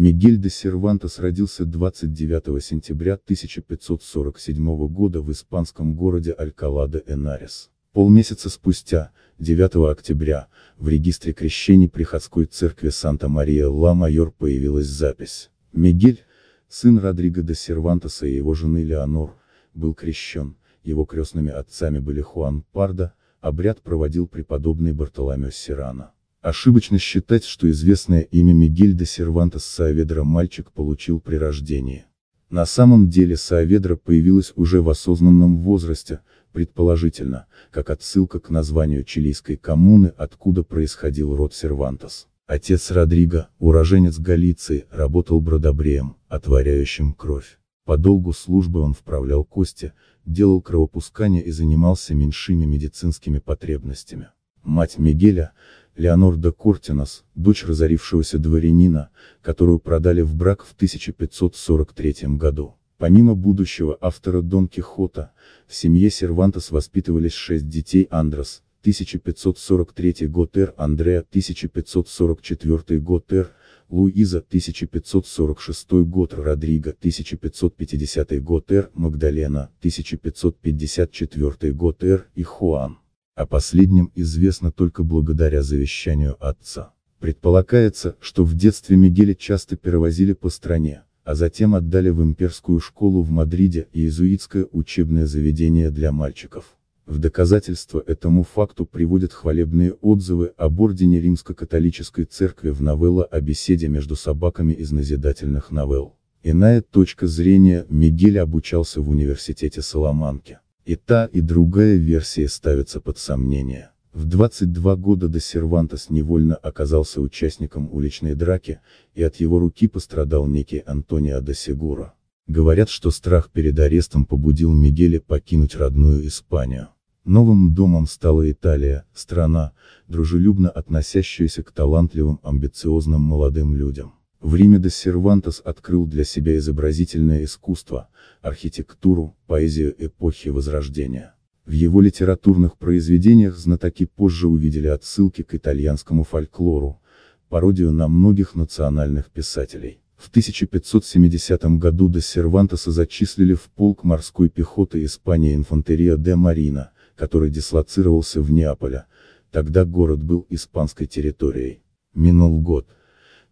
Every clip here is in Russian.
Мигель де Сервантес родился 29 сентября 1547 года в испанском городе Алькала де Энарес. Полмесяца спустя, 9 октября, в регистре крещений приходской церкви Санта-Мария-Ла-Майор появилась запись. Мигель, сын Родриго де Сервантеса и его жены Леонор, был крещен, его крестными отцами были Хуан Парда. обряд проводил преподобный Бартоломео Сирана. Ошибочно считать, что известное имя Мигель де Сервантес Саведра мальчик получил при рождении. На самом деле Саведра появилась уже в осознанном возрасте, предположительно, как отсылка к названию чилийской коммуны, откуда происходил род Сервантес. Отец Родриго, уроженец Галиции, работал бродобреем, отворяющим кровь. По долгу службы он вправлял кости, делал кровопускание и занимался меньшими медицинскими потребностями. Мать Мигеля, Леонорда Кортинас, дочь разорившегося дворянина, которую продали в брак в 1543 году. Помимо будущего автора Дон Кихота, в семье Сервантес воспитывались шесть детей Андрес, 1543 год Р. Андреа, 1544 год Р. Луиза, 1546 год Родриго, 1550 год Р. Магдалена, 1554 год Р. и Хуан. О последнем известно только благодаря завещанию отца. Предполагается, что в детстве Мигеля часто перевозили по стране, а затем отдали в имперскую школу в Мадриде и иезуитское учебное заведение для мальчиков. В доказательство этому факту приводят хвалебные отзывы об ордене римско-католической церкви в новелла о беседе между собаками из назидательных новелл. Иная точка зрения, Мигель обучался в университете Соломанки. И та, и другая версия ставятся под сомнение. В 22 года до Сервантес невольно оказался участником уличной драки, и от его руки пострадал некий Антонио де Сегура. Говорят, что страх перед арестом побудил Мигеля покинуть родную Испанию. Новым домом стала Италия, страна, дружелюбно относящаяся к талантливым, амбициозным молодым людям. В Риме де Сервантес открыл для себя изобразительное искусство, архитектуру, поэзию эпохи Возрождения. В его литературных произведениях знатоки позже увидели отсылки к итальянскому фольклору, пародию на многих национальных писателей. В 1570 году де Сервантеса зачислили в полк морской пехоты Испании инфантерия де Марина, который дислоцировался в Неаполе, тогда город был испанской территорией. Минул год,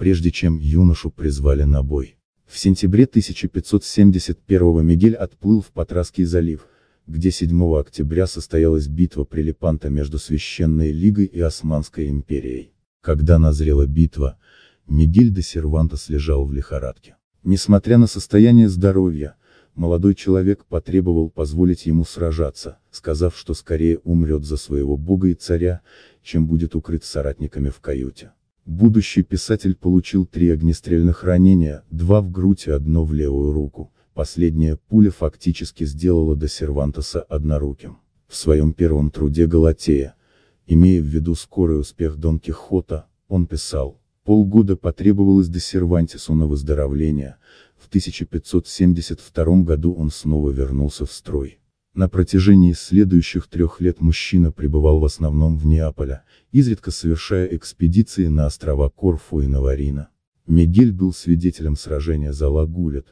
прежде чем юношу призвали на бой. В сентябре 1571 Мигель отплыл в Патраский залив, где 7 октября состоялась битва при Лепанто между Священной Лигой и Османской империей. Когда назрела битва, Мигель де Сервантес лежал в лихорадке. Несмотря на состояние здоровья, молодой человек потребовал позволить ему сражаться, сказав, что скорее умрет за своего бога и царя, чем будет укрыт соратниками в каюте. Будущий писатель получил три огнестрельных ранения, два в грудь и одно в левую руку. Последняя пуля фактически сделала до Сервантеса одноруким. В своем первом труде «Галатея», имея в виду скорый успех Дон Кихота, он писал, полгода потребовалось до Сервантису на выздоровление, в 1572 году он снова вернулся в строй. На протяжении следующих трех лет мужчина пребывал в основном в Неаполе, изредка совершая экспедиции на острова Корфу и Наварина. Мигель был свидетелем сражения за Лагулет,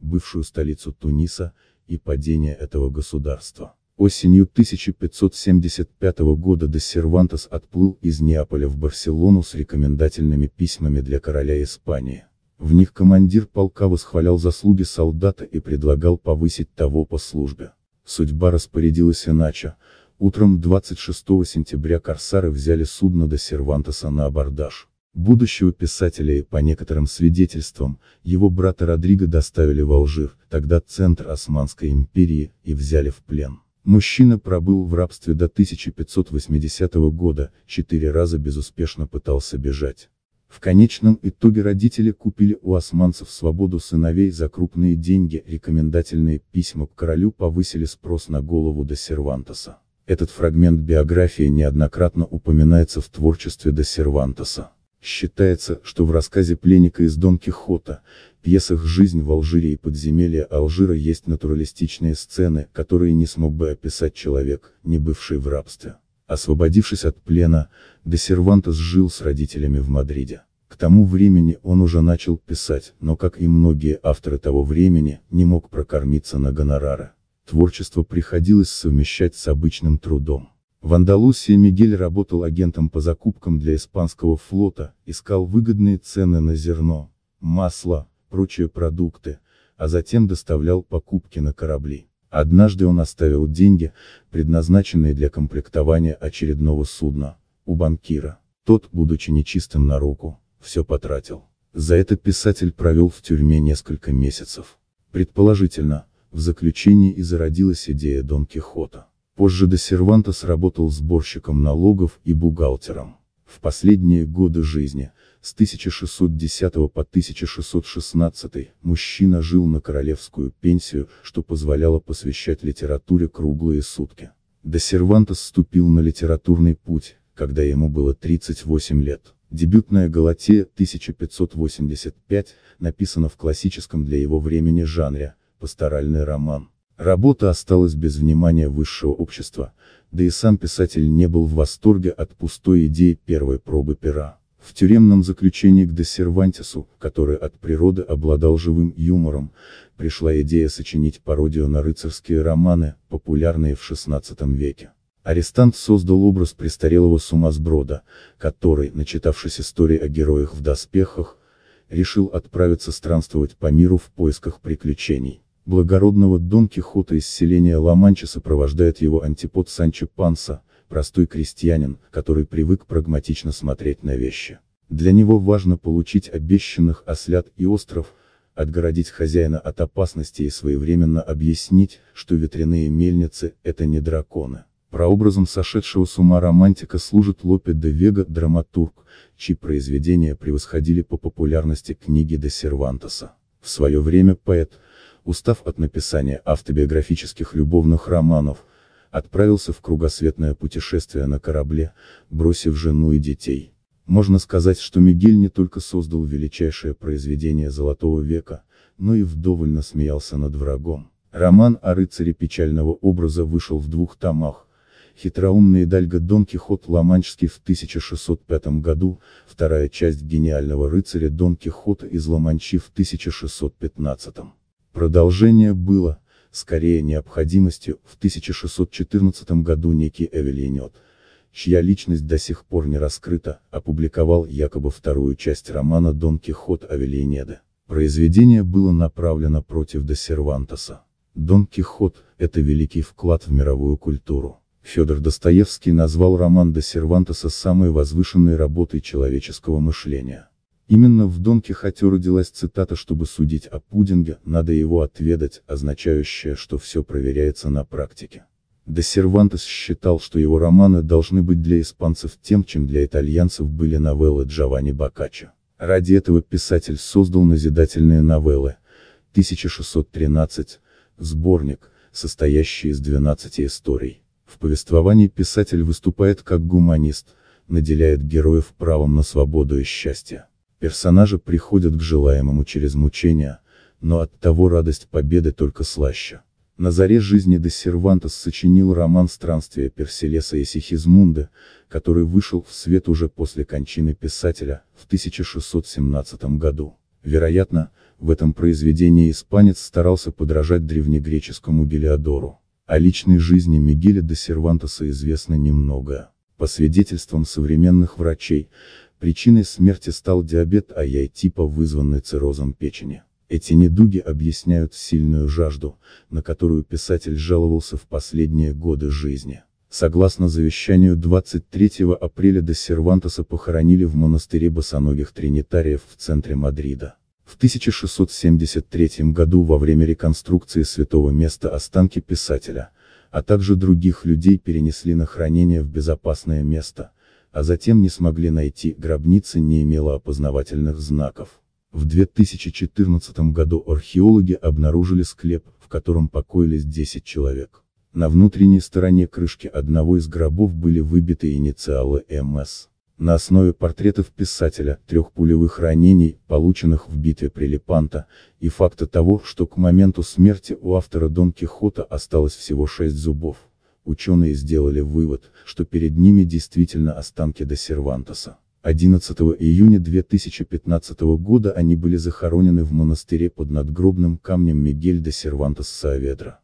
бывшую столицу Туниса, и падения этого государства. Осенью 1575 года де Сервантес отплыл из Неаполя в Барселону с рекомендательными письмами для короля Испании. В них командир полка восхвалял заслуги солдата и предлагал повысить того по службе. Судьба распорядилась иначе. Утром 26 сентября корсары взяли судно до Сервантеса на абордаж. Будущего писателя и, по некоторым свидетельствам, его брата Родриго доставили в Алжир, тогда центр Османской империи, и взяли в плен. Мужчина пробыл в рабстве до 1580 года, четыре раза безуспешно пытался бежать. В конечном итоге родители купили у османцев свободу сыновей за крупные деньги, рекомендательные письма к королю повысили спрос на голову до Сервантеса. Этот фрагмент биографии неоднократно упоминается в творчестве до Сервантеса. Считается, что в рассказе пленника из Дон Кихота, пьесах «Жизнь в Алжире» и «Подземелье Алжира» есть натуралистичные сцены, которые не смог бы описать человек, не бывший в рабстве. Освободившись от плена, де Сервантес жил с родителями в Мадриде. К тому времени он уже начал писать, но как и многие авторы того времени, не мог прокормиться на гонорары. Творчество приходилось совмещать с обычным трудом. В Андалусии Мигель работал агентом по закупкам для испанского флота, искал выгодные цены на зерно, масло, прочие продукты, а затем доставлял покупки на корабли. Однажды он оставил деньги, предназначенные для комплектования очередного судна, у банкира. Тот, будучи нечистым на руку, все потратил. За это писатель провел в тюрьме несколько месяцев. Предположительно, в заключении и зародилась идея Дон Кихота. Позже до Серванта сработал сборщиком налогов и бухгалтером. В последние годы жизни – с 1610 по 1616 мужчина жил на королевскую пенсию, что позволяло посвящать литературе круглые сутки. До Сервантес вступил на литературный путь, когда ему было 38 лет. Дебютная Галатея 1585 написана в классическом для его времени жанре, пасторальный роман. Работа осталась без внимания высшего общества, да и сам писатель не был в восторге от пустой идеи первой пробы пера. В тюремном заключении к де Сервантесу, который от природы обладал живым юмором, пришла идея сочинить пародию на рыцарские романы, популярные в XVI веке. Арестант создал образ престарелого сумасброда, который, начитавшись истории о героях в доспехах, решил отправиться странствовать по миру в поисках приключений. Благородного Дон Кихота из селения Ла-Манча сопровождает его антипод Санчо Панса, простой крестьянин, который привык прагматично смотреть на вещи. Для него важно получить обещанных ослят и остров, отгородить хозяина от опасности и своевременно объяснить, что ветряные мельницы – это не драконы. Прообразом сошедшего с ума романтика служит Лопе де Вега, драматург, чьи произведения превосходили по популярности книги де Сервантеса. В свое время поэт, устав от написания автобиографических любовных романов, отправился в кругосветное путешествие на корабле, бросив жену и детей. Можно сказать, что Мигель не только создал величайшее произведение Золотого века, но и вдоволь насмеялся над врагом. Роман о рыцаре печального образа вышел в двух томах. Хитроумный Дальго Дон Кихот Ламанчский в 1605 году, вторая часть гениального рыцаря Дон Кихота из Ламанчи в 1615. Продолжение было, скорее необходимостью, в 1614 году некий Эвелинет, чья личность до сих пор не раскрыта, опубликовал якобы вторую часть романа «Дон Кихот Авелинеда». Произведение было направлено против де Сервантеса. «Дон Кихот» — это великий вклад в мировую культуру. Федор Достоевский назвал роман де Сервантеса самой возвышенной работой человеческого мышления. Именно в Дон Кихоте родилась цитата «Чтобы судить о пудинге, надо его отведать», означающая, что все проверяется на практике. Де Сервантес считал, что его романы должны быть для испанцев тем, чем для итальянцев были новеллы Джованни Боккаччо. Ради этого писатель создал назидательные новеллы 1613, сборник, состоящий из 12 историй. В повествовании писатель выступает как гуманист, наделяет героев правом на свободу и счастье. Персонажи приходят к желаемому через мучения, но от того радость победы только слаще. На заре жизни де Сервантес сочинил роман «Странствия Персилеса и Сихизмунды, который вышел в свет уже после кончины писателя, в 1617 году. Вероятно, в этом произведении испанец старался подражать древнегреческому Гелиодору. О а личной жизни Мигеля де Сервантеса известно немного. По свидетельствам современных врачей, Причиной смерти стал диабет АЯй типа, вызванный циррозом печени. Эти недуги объясняют сильную жажду, на которую писатель жаловался в последние годы жизни. Согласно завещанию 23 апреля де Сервантеса похоронили в монастыре босоногих тринитариев в центре Мадрида. В 1673 году во время реконструкции святого места останки писателя, а также других людей перенесли на хранение в безопасное место, а затем не смогли найти, гробница не имела опознавательных знаков. В 2014 году археологи обнаружили склеп, в котором покоились 10 человек. На внутренней стороне крышки одного из гробов были выбиты инициалы МС. На основе портретов писателя, трех пулевых ранений, полученных в битве при Лепанто, и факта того, что к моменту смерти у автора Дон Кихота осталось всего шесть зубов ученые сделали вывод, что перед ними действительно останки до Сервантеса. 11 июня 2015 года они были захоронены в монастыре под надгробным камнем Мигель де Сервантес Саведра.